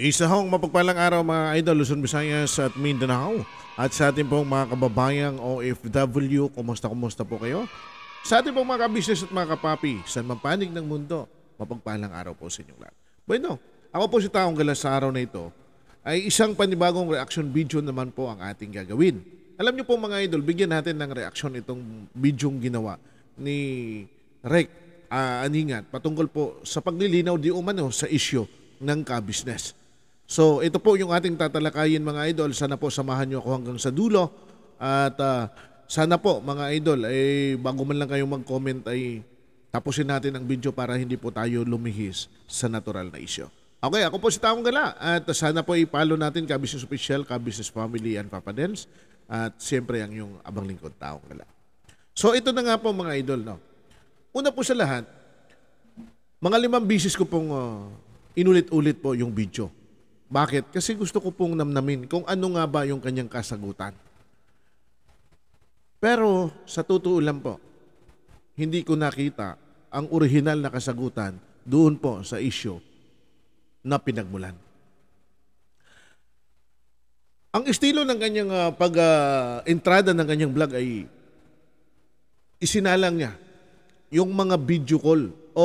Isa hong mapagpalang araw mga idol, Luzon, Visayas at Mindanao. At sa ating pong mga kababayang OFW, kumusta kumusta po kayo? Sa ating pong mga kabisnes at mga kapapi, saan mapanig ng mundo, mapagpalang araw po sa inyong lahat. Bueno, ako po si Taong Galas sa araw na ito ay isang panibagong reaction video naman po ang ating gagawin. Alam niyo po mga idol, bigyan natin ng reaction itong video ginawa ni Rek uh, Aningat patungkol po sa paglilinaw di umano sa isyo ng kabisnes. So ito po yung ating tatalakayin mga idol. Sana po samahan nyo ako hanggang sa dulo. At uh, sana po mga idol, eh, bago man lang kayong mag-comment ay tapusin natin ang video para hindi po tayo lumihis sa natural na isyo. Okay, ako po si Taong Gala at sana po ipalo natin ka Business Official, ka Business Family and Papa Dance at siyempre ang yung abang lingkod Taong Gala. So ito na nga po mga idol. No? Una po sa lahat, mga limang bisis ko pong uh, inulit-ulit po yung video bakit? Kasi gusto ko pong namnamin kung ano nga ba yung kanyang kasagutan. Pero sa totoo lang po, hindi ko nakita ang orihinal na kasagutan doon po sa isyo na pinagmulan. Ang estilo ng kanyang uh, ah, pag-entrada ah, uh, ng kanyang vlog ay isinalang niya yung mga video call o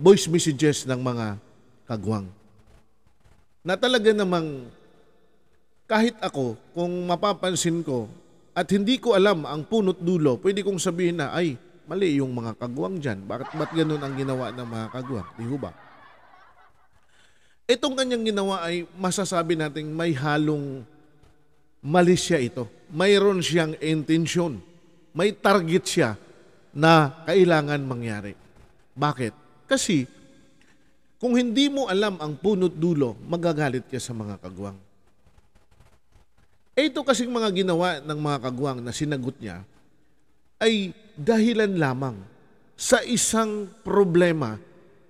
voice messages ng mga kagwang na talaga namang kahit ako, kung mapapansin ko, at hindi ko alam ang punot dulo, pwede kong sabihin na, ay, mali yung mga kagwang dyan. Bakit ba't ganun ang ginawa ng mga kagwang? Di ba? Itong kanyang ginawa ay masasabi nating may halong mali siya ito. Mayroon siyang intensyon. May target siya na kailangan mangyari. Bakit? Kasi kung hindi mo alam ang punot dulo, magagalit ka sa mga kagwang. E ito kasing mga ginawa ng mga kagwang na sinagot niya ay dahilan lamang sa isang problema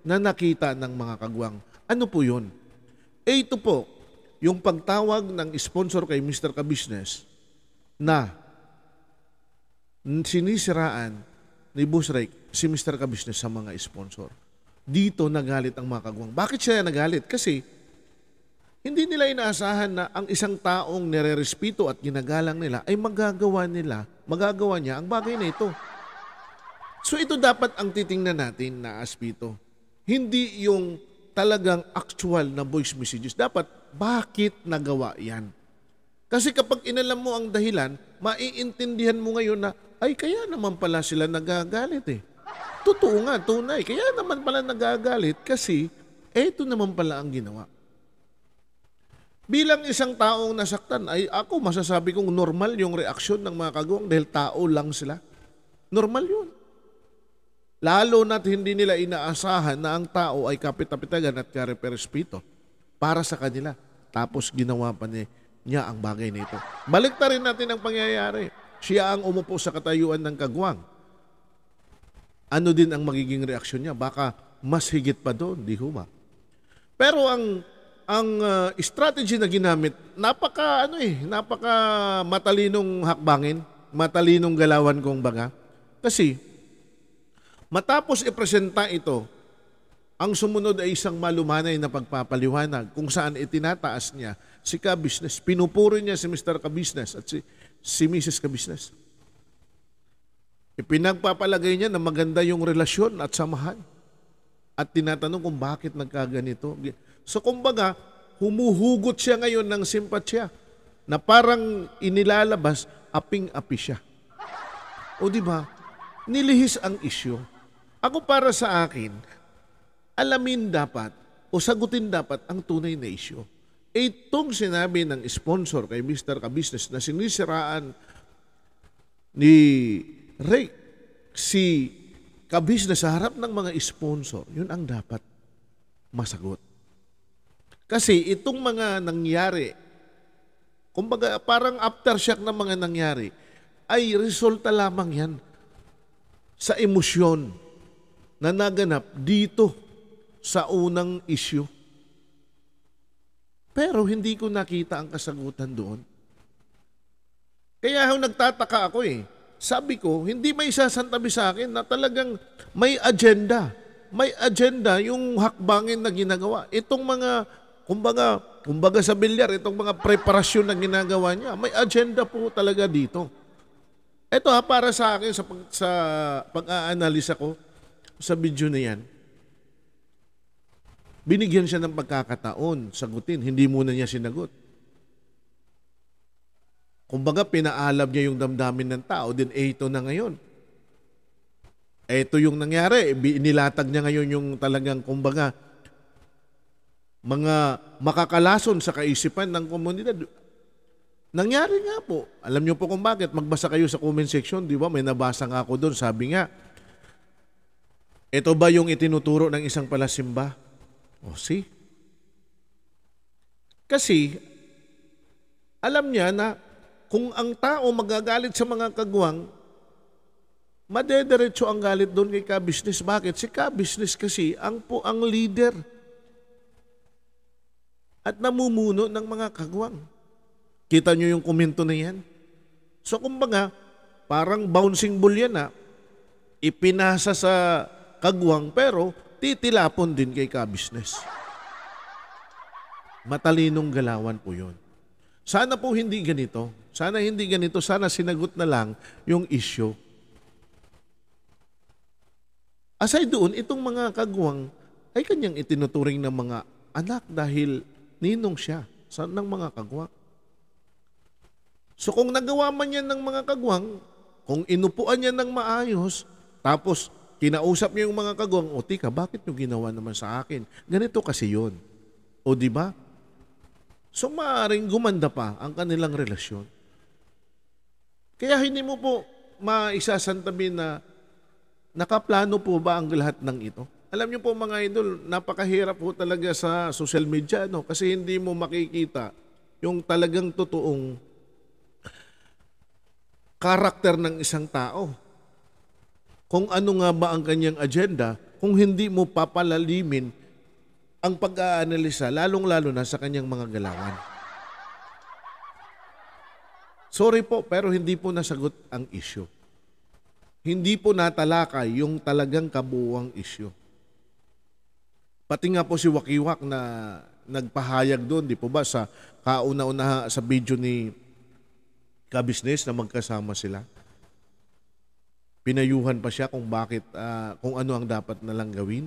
na nakita ng mga kagwang. Ano po yun? Eh, ito po, yung pagtawag ng sponsor kay Mr. Kabusiness na sinisiraan ni Busrek si Mr. Kabusiness sa mga sponsor dito nagalit ang mga kagawang. Bakit sila nagalit? Kasi hindi nila inaasahan na ang isang taong nire at ginagalang nila ay magagawa nila, magagawa niya ang bagay na ito. So ito dapat ang titingnan natin na aspito. Hindi yung talagang actual na voice messages. Dapat, bakit nagawa yan? Kasi kapag inalam mo ang dahilan, maiintindihan mo ngayon na, ay kaya naman pala sila nagagalit eh. Totoo nga, tunay. Kaya naman pala nagagalit kasi eto naman pala ang ginawa. Bilang isang taong nasaktan, ay ako masasabi kong normal yung reaksyon ng mga kagawang dahil tao lang sila. Normal yun. Lalo na't hindi nila inaasahan na ang tao ay kapitapitagan at kareperespito para sa kanila. Tapos ginawa pa niya, ang bagay nito. Balik rin natin ang pangyayari. Siya ang umupo sa katayuan ng kagwang ano din ang magiging reaksyon niya? Baka mas higit pa doon, di ho ba? Pero ang ang uh, strategy na ginamit, napaka ano eh, napaka matalinong hakbangin, matalinong galawan kong baga. Kasi matapos ipresenta ito, ang sumunod ay isang malumanay na pagpapaliwanag kung saan itinataas niya si Kabisnes, pinupuri niya si Mr. Kabisnes at si, si Mrs. Kabisnes Ipinagpapalagay niya na maganda yung relasyon at samahan. At tinatanong kung bakit nagkaganito. So kumbaga, humuhugot siya ngayon ng simpatsya na parang inilalabas, aping-api siya. O di ba? Nilihis ang isyo. Ako para sa akin, alamin dapat o sagutin dapat ang tunay na isyo. Eh, itong sinabi ng sponsor kay Mr. Kabisnes na sinisiraan ni Rick, si Kabis na sa harap ng mga sponsor, yun ang dapat masagot. Kasi itong mga nangyari, kumbaga parang aftershock ng mga nangyari, ay resulta lamang yan sa emosyon na naganap dito sa unang issue. Pero hindi ko nakita ang kasagutan doon. Kaya ho nagtataka ako eh sabi ko, hindi may sasantabi sa akin na talagang may agenda. May agenda yung hakbangin na ginagawa. Itong mga, kumbaga, kumbaga sa bilyar, itong mga preparasyon na ginagawa niya, may agenda po talaga dito. Ito ha, para sa akin, sa, pag, sa pag-aanalisa ko, sa video na yan, binigyan siya ng pagkakataon, sagutin, hindi muna niya sinagot. Kumbaga, pinaalam niya yung damdamin ng tao, din eh, ito na ngayon. Ito yung nangyari. Nilatag niya ngayon yung talagang, kumbaga, mga makakalason sa kaisipan ng komunidad. Nangyari nga po. Alam niyo po kung bakit. Magbasa kayo sa comment section, di ba? May nabasa nga ako doon. Sabi nga, ito ba yung itinuturo ng isang palasimba? O oh, see? Kasi, alam niya na kung ang tao magagalit sa mga kagawang, madederecho ang galit doon kay ka-business. Bakit? Si ka-business kasi ang po ang leader at namumuno ng mga kagawang. Kita nyo yung komento na yan. So kumbaga, parang bouncing ball yan ha. Ipinasa sa kagwang pero titilapon din kay ka-business. Matalinong galawan po yon. Sana po hindi ganito. Sana hindi ganito. Sana sinagot na lang yung issue. Aside doon, itong mga kagwang ay kanyang itinuturing ng mga anak dahil ninong siya sa ng mga kagwang. So kung nagawa man yan ng mga kagwang, kung inupuan niya ng maayos, tapos kinausap niya yung mga kagwang, o tika, bakit nyo ginawa naman sa akin? Ganito kasi yon. O di ba? So maaaring gumanda pa ang kanilang relasyon. Kaya hindi mo po maisasantabi na nakaplano po ba ang lahat ng ito? Alam niyo po mga idol, napakahirap po talaga sa social media no kasi hindi mo makikita yung talagang totoong karakter ng isang tao. Kung ano nga ba ang kanyang agenda kung hindi mo papalalimin ang pag-aanalisa lalong-lalo na sa kanyang mga galawan. Sorry po pero hindi po nasagot ang issue. Hindi po natalakay yung talagang kabuwang issue. Pati nga po si Wakiwak na nagpahayag doon, di po ba, sa kauna-una sa video ni Kabisnes na magkasama sila. Pinayuhan pa siya kung bakit, uh, kung ano ang dapat nalang gawin.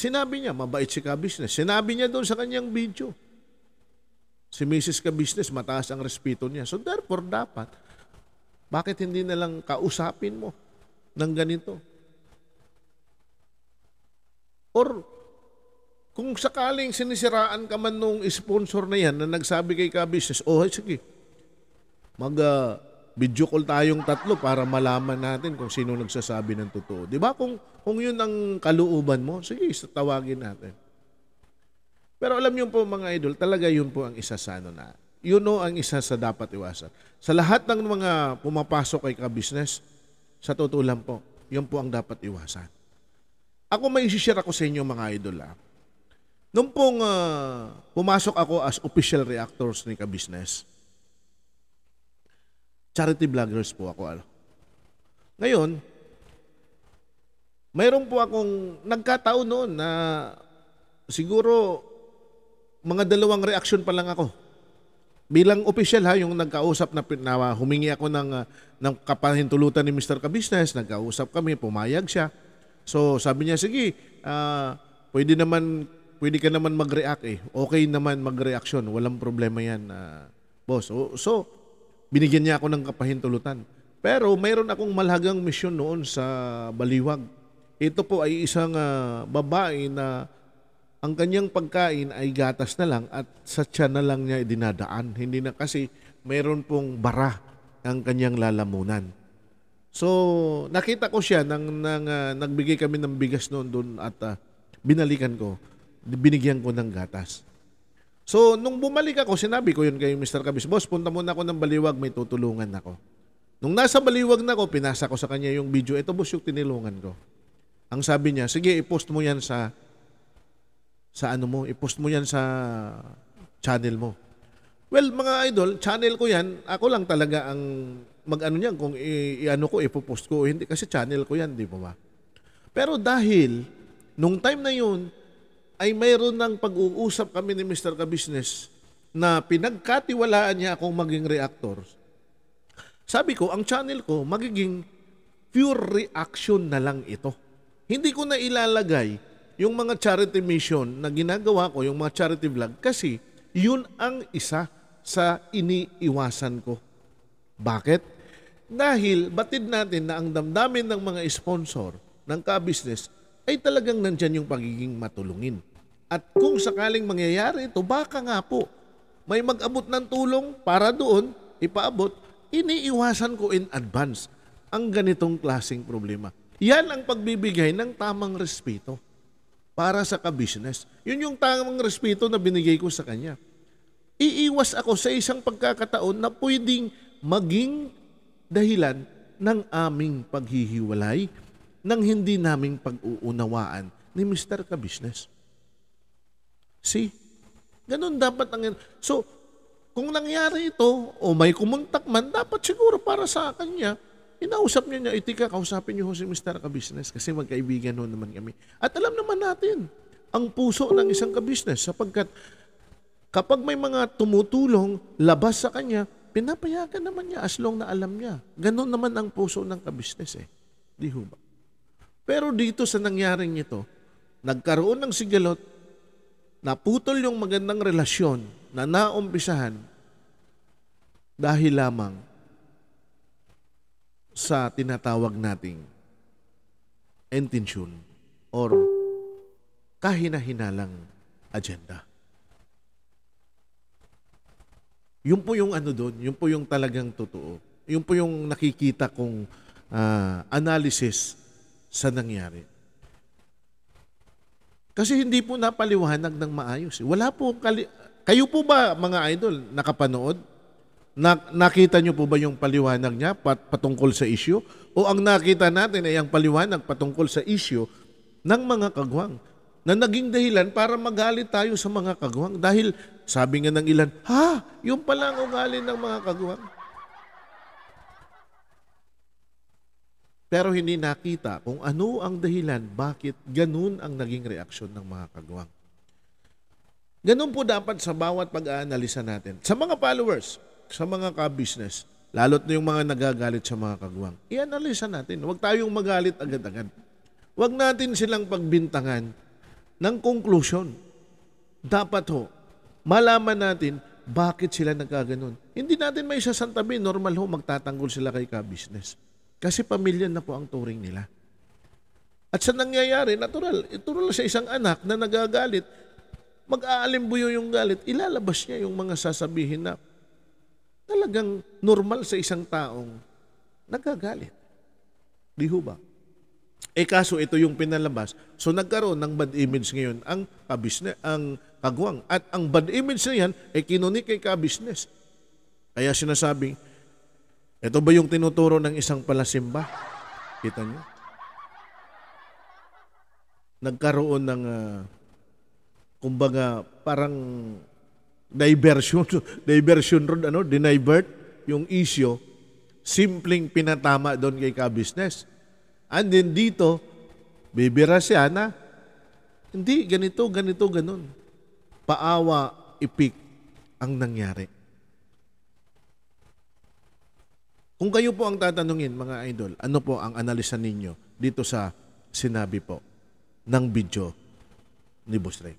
Sinabi niya, mabait si Kabisnes. Sinabi niya doon sa kanyang video. Si Mrs. Kabisnes, mataas ang respeto niya. So therefore, dapat, bakit hindi na lang kausapin mo ng ganito? Or kung sakaling sinisiraan ka man nung sponsor na yan na nagsabi kay Kabisnes, oh, sige, mag uh, video call tayong tatlo para malaman natin kung sino nagsasabi ng totoo. 'Di ba? Kung kung 'yun ang kaluuban mo, sige, tawagin natin. Pero alam niyo po mga idol, talaga 'yun po ang isa sa ano na. Yun know, ang isa sa dapat iwasan. Sa lahat ng mga pumapasok kay ka-business, sa totoo lang po, yun po ang dapat iwasan. Ako may share ako sa inyo mga idol ah. Nung pong uh, pumasok ako as official reactors ni ka-business, charity vloggers po ako. Ano. Ngayon, mayroon po akong nagkataon noon na siguro mga dalawang reaction pa lang ako. Bilang official ha, yung nagkausap na, na humingi ako ng, ah, ng kapahintulutan ni Mr. Kabisnes, nagkausap kami, pumayag siya. So sabi niya, sige, uh, pwede naman, pwede ka naman mag-react eh. Okay naman mag-reaction, walang problema yan, uh, boss. So, so Binigyan niya ako ng kapahintulutan. Pero mayroon akong malhagang misyon noon sa Baliwag. Ito po ay isang uh, babae na ang kanyang pagkain ay gatas na lang at sa tiyan na lang niya dinadaan. Hindi na kasi mayroon pong bara ang kanyang lalamunan. So, nakita ko siya nang, nang uh, nagbigay kami ng bigas noon doon at uh, binalikan ko, binigyan ko ng gatas. So, nung bumalik ako, sinabi ko yun kay Mr. Kabis, Boss, punta muna ako ng Baliwag, may tutulungan ako. Nung nasa Baliwag na ako, pinasa ko sa kanya yung video, ito boss yung tinilungan ko. Ang sabi niya, sige, ipost mo yan sa, sa ano mo, ipost mo yan sa channel mo. Well, mga idol, channel ko yan, ako lang talaga ang mag-ano niyan, kung i-ano ko, ipopost ko o hindi, kasi channel ko yan, di ba ba? Pero dahil, nung time na yun, ay mayroon ng pag-uusap kami ni Mr. Kabusiness na pinagkatiwalaan niya akong maging reactor. Sabi ko, ang channel ko magiging pure reaction na lang ito. Hindi ko na ilalagay yung mga charity mission na ginagawa ko, yung mga charity vlog, kasi yun ang isa sa iniiwasan ko. Bakit? Dahil batid natin na ang damdamin ng mga sponsor ng ka-business ay talagang nandyan yung pagiging matulungin. At kung sakaling mangyayari ito, baka nga po may mag-abot ng tulong para doon ipaabot, iniiwasan ko in advance ang ganitong klasing problema. Yan ang pagbibigay ng tamang respeto para sa ka-business. Yun yung tamang respeto na binigay ko sa kanya. Iiwas ako sa isang pagkakataon na pwedeng maging dahilan ng aming paghihiwalay nang hindi naming pag-uunawaan ni Mr. Ka-Business. See? Ganun dapat ang... So, kung nangyari ito, o may kumuntak man, dapat siguro para sa kanya, inausap niya niya, itika, kausapin niyo ho si Mr. Kabisnes kasi magkaibigan ho naman kami. At alam naman natin, ang puso ng isang kabisnes sapagkat kapag may mga tumutulong labas sa kanya, pinapayagan naman niya as long na alam niya. Ganun naman ang puso ng kabisnes eh. Di ba? Pero dito sa nangyaring ito, nagkaroon ng sigalot naputol yung magandang relasyon na naumpisahan dahil lamang sa tinatawag nating intention or kahinahinalang agenda. Yun po yung ano doon, yun po yung talagang totoo. Yun po yung nakikita kong uh, analysis sa nangyari. Kasi hindi po napaliwanag ng maayos. Wala po, kali- kayo po ba mga idol nakapanood? Na- nakita nyo po ba yung paliwanag niya pat- patungkol sa issue? O ang nakita natin ay ang paliwanag patungkol sa issue ng mga kagwang na naging dahilan para magalit tayo sa mga kagwang dahil sabi nga ng ilan, ha, yung pala ang ugali ng mga kagwang. Pero hindi nakita kung ano ang dahilan bakit ganun ang naging reaksyon ng mga kagawang. Ganun po dapat sa bawat pag-aanalisa natin. Sa mga followers, sa mga ka-business, lalo't na yung mga nagagalit sa mga kagawang, i-analisa natin. Huwag tayong magalit agad-agad. Huwag natin silang pagbintangan ng conclusion. Dapat ho, malaman natin bakit sila nagkaganon. Hindi natin may sasantabi, normal ho, magtatanggol sila kay ka-business. Kasi pamilya na po ang turing nila. At sa nangyayari, natural, natural sa isang anak na nagagalit, mag-aalimbuyo yung galit, ilalabas niya yung mga sasabihin na talagang normal sa isang taong nagagalit. Di ho ba? Eh kaso ito yung pinalabas. So nagkaroon ng bad image ngayon ang kabisne, ang kagwang. At ang bad image na yan ay eh, kinunik kay kabisnes. Kaya sinasabing, ito ba yung tinuturo ng isang palasimba? Kita niyo? Nagkaroon ng, uh, kumbaga, parang diversion, diversion road, ano, dinivert yung isyo, simpleng pinatama doon kay ka-business. And then dito, bibira siya na, hindi, ganito, ganito, ganun. Paawa, ipik ang nangyari. Kung kayo po ang tatanungin, mga idol, ano po ang analisa ninyo dito sa sinabi po ng video ni Boss Ray?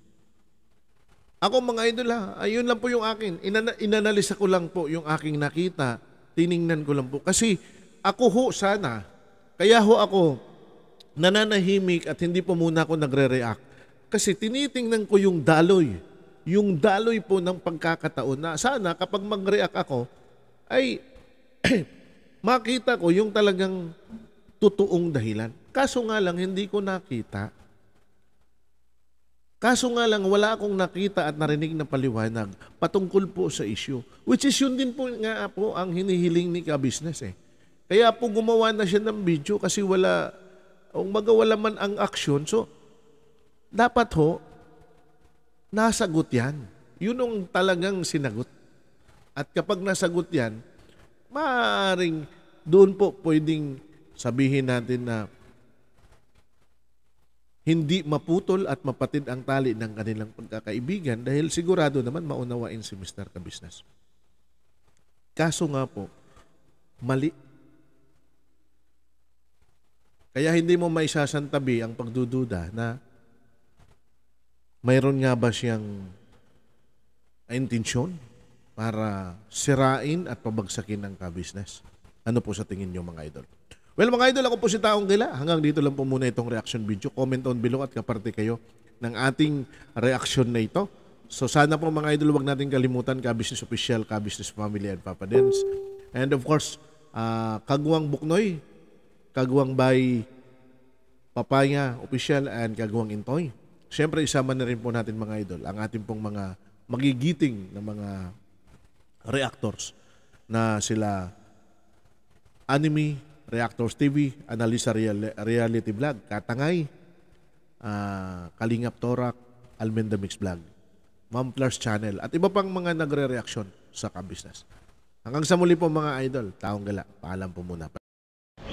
Ako mga idol ha, ayun lang po yung akin. Inana- inanalisa ko lang po yung aking nakita. Tiningnan ko lang po. Kasi ako ho sana, kaya ho ako nananahimik at hindi po muna ako nagre-react. Kasi tinitingnan ko yung daloy. Yung daloy po ng pagkakataon na sana kapag mag-react ako, ay makita ko yung talagang totoong dahilan. Kaso nga lang, hindi ko nakita. Kaso nga lang, wala akong nakita at narinig na paliwanag patungkol po sa issue. Which is yun din po nga po ang hinihiling ni Kabusiness eh. Kaya po gumawa na siya ng video kasi wala, kung baga wala man ang action. So, dapat ho, nasagot yan. Yun ang talagang sinagot. At kapag nasagot yan, Maaring doon po pwedeng sabihin natin na hindi maputol at mapatid ang tali ng kanilang pagkakaibigan dahil sigurado naman maunawain si Mr. Kabisnes. Kaso nga po, mali. Kaya hindi mo maisasantabi ang pagdududa na mayroon nga ba siyang intensyon para sirain at pabagsakin ang ka-business? Ano po sa tingin nyo mga idol? Well mga idol, ako po si Taong Gila. Hanggang dito lang po muna itong reaction video. Comment on below at kaparte kayo ng ating reaction na ito. So sana po mga idol, wag natin kalimutan ka-business official, ka-business family and Papa Dance. And of course, uh, Kagwang Buknoy, Kagwang by Papaya official and Kagwang Intoy. Siyempre isama na rin po natin mga idol ang ating pong mga magigiting na mga reactors na sila Anime, Reactors TV, Analisa Real- Reality Vlog, Katangay, uh, Kalingap Torak, Almenda Mix Vlog, Mamplars Channel, at iba pang mga nagre-reaction sa kabisnes. Hanggang sa muli po mga idol, taong gala, paalam po muna.